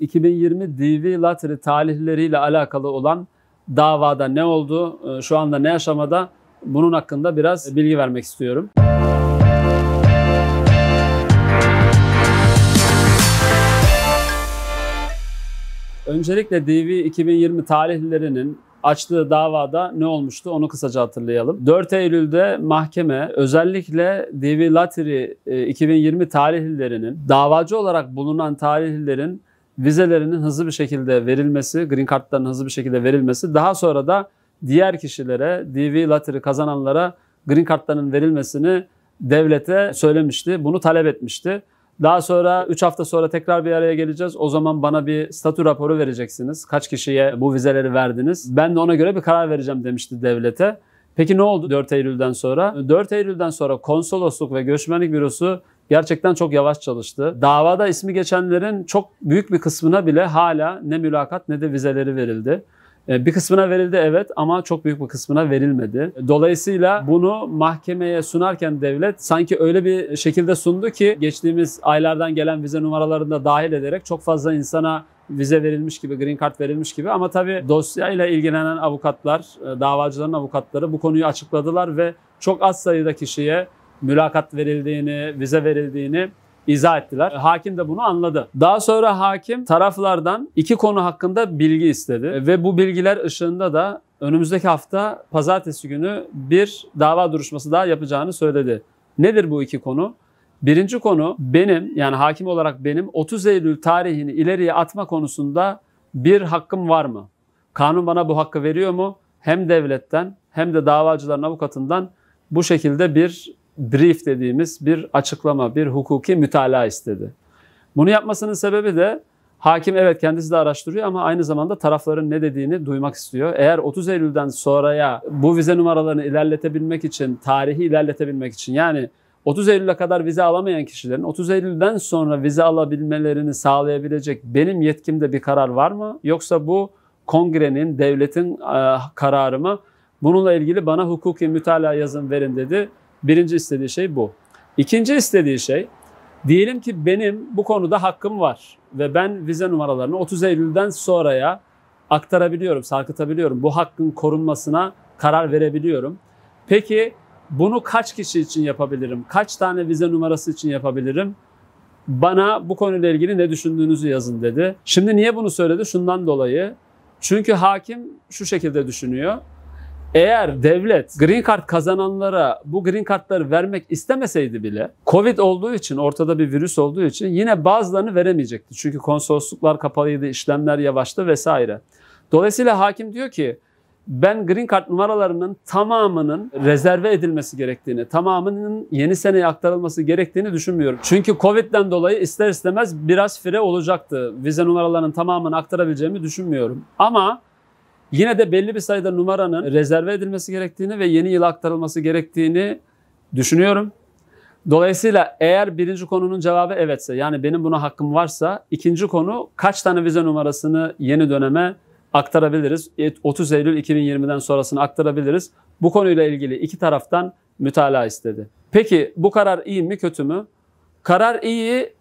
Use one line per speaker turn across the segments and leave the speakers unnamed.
2020 DV Lottery talihleriyle alakalı olan davada ne oldu, e, şu anda ne aşamada bunun hakkında biraz bilgi vermek istiyorum. Öncelikle DV 2020 talihlilerinin açtığı davada ne olmuştu onu kısaca hatırlayalım. 4 Eylül'de mahkeme özellikle DV Lottery 2020 e, tarihlilerinin davacı olarak bulunan tarihlilerin vizelerinin hızlı bir şekilde verilmesi, green Kartların hızlı bir şekilde verilmesi, daha sonra da diğer kişilere, DV Lottery kazananlara green card'ların verilmesini devlete söylemişti. Bunu talep etmişti. Daha sonra 3 hafta sonra tekrar bir araya geleceğiz. O zaman bana bir statü raporu vereceksiniz. Kaç kişiye bu vizeleri verdiniz? Ben de ona göre bir karar vereceğim demişti devlete. Peki ne oldu 4 Eylül'den sonra? 4 Eylül'den sonra konsolosluk ve göçmenlik bürosu gerçekten çok yavaş çalıştı. Davada ismi geçenlerin çok büyük bir kısmına bile hala ne mülakat ne de vizeleri verildi. Ee, bir kısmına verildi evet ama çok büyük bir kısmına verilmedi. Dolayısıyla bunu mahkemeye sunarken devlet sanki öyle bir şekilde sundu ki geçtiğimiz aylardan gelen vize numaralarını da dahil ederek çok fazla insana vize verilmiş gibi, green card verilmiş gibi ama tabii dosyayla ilgilenen avukatlar, e, davacıların avukatları bu konuyu açıkladılar ve çok az sayıda kişiye mülakat verildiğini, vize verildiğini izah ettiler. Hakim de bunu anladı. Daha sonra hakim taraflardan iki konu hakkında bilgi istedi ve bu bilgiler ışığında da önümüzdeki hafta pazartesi günü bir dava duruşması daha yapacağını söyledi. Nedir bu iki konu? Birinci konu benim yani hakim olarak benim 30 Eylül tarihini ileriye atma konusunda bir hakkım var mı? Kanun bana bu hakkı veriyor mu? Hem devletten hem de davacıların avukatından bu şekilde bir brief dediğimiz bir açıklama, bir hukuki mütalaa istedi. Bunu yapmasının sebebi de hakim evet kendisi de araştırıyor ama aynı zamanda tarafların ne dediğini duymak istiyor. Eğer 30 Eylül'den sonraya bu vize numaralarını ilerletebilmek için, tarihi ilerletebilmek için yani 30 Eylül'e kadar vize alamayan kişilerin 30 Eylül'den sonra vize alabilmelerini sağlayabilecek benim yetkimde bir karar var mı? Yoksa bu kongrenin, devletin e, kararı mı? Bununla ilgili bana hukuki mütalaa yazın verin dedi. Birinci istediği şey bu. İkinci istediği şey diyelim ki benim bu konuda hakkım var ve ben vize numaralarını 30 Eylül'den sonraya aktarabiliyorum, sarkıtabiliyorum. Bu hakkın korunmasına karar verebiliyorum. Peki bunu kaç kişi için yapabilirim? Kaç tane vize numarası için yapabilirim? Bana bu konuyla ilgili ne düşündüğünüzü yazın dedi. Şimdi niye bunu söyledi? Şundan dolayı. Çünkü hakim şu şekilde düşünüyor. Eğer devlet green card kazananlara bu green Kartları vermek istemeseydi bile Covid olduğu için ortada bir virüs olduğu için yine bazılarını veremeyecekti. Çünkü konsolosluklar kapalıydı, işlemler yavaştı vesaire. Dolayısıyla hakim diyor ki ben green card numaralarının tamamının rezerve edilmesi gerektiğini, tamamının yeni seneye aktarılması gerektiğini düşünmüyorum. Çünkü Covid'den dolayı ister istemez biraz fire olacaktı. Vize numaralarının tamamını aktarabileceğimi düşünmüyorum. Ama Yine de belli bir sayıda numaranın rezerve edilmesi gerektiğini ve yeni yıla aktarılması gerektiğini düşünüyorum. Dolayısıyla eğer birinci konunun cevabı evetse yani benim buna hakkım varsa ikinci konu kaç tane vize numarasını yeni döneme aktarabiliriz. 30 e, Eylül 2020'den sonrasını aktarabiliriz. Bu konuyla ilgili iki taraftan mütalaa istedi. Peki bu karar iyi mi kötü mü? Karar iyi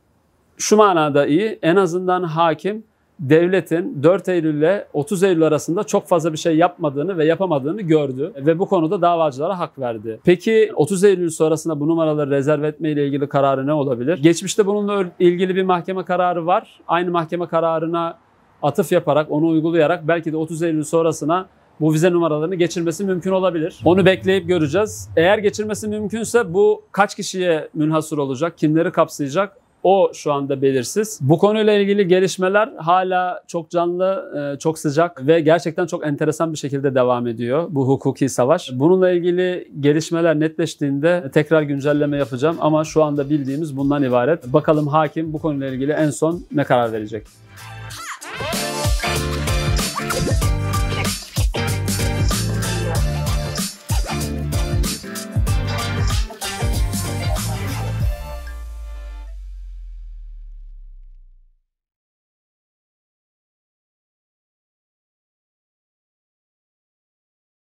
şu manada iyi en azından hakim devletin 4 Eylül ile 30 Eylül arasında çok fazla bir şey yapmadığını ve yapamadığını gördü ve bu konuda davacılara hak verdi. Peki 30 Eylül sonrasında bu numaraları rezerv etme ile ilgili kararı ne olabilir? Geçmişte bununla ilgili bir mahkeme kararı var. Aynı mahkeme kararına atıf yaparak, onu uygulayarak belki de 30 Eylül sonrasına bu vize numaralarını geçirmesi mümkün olabilir. Onu bekleyip göreceğiz. Eğer geçirmesi mümkünse bu kaç kişiye münhasır olacak, kimleri kapsayacak o şu anda belirsiz. Bu konuyla ilgili gelişmeler hala çok canlı, e, çok sıcak ve gerçekten çok enteresan bir şekilde devam ediyor bu hukuki savaş. Bununla ilgili gelişmeler netleştiğinde tekrar güncelleme yapacağım ama şu anda bildiğimiz bundan ibaret. Bakalım hakim bu konuyla ilgili en son ne karar verecek?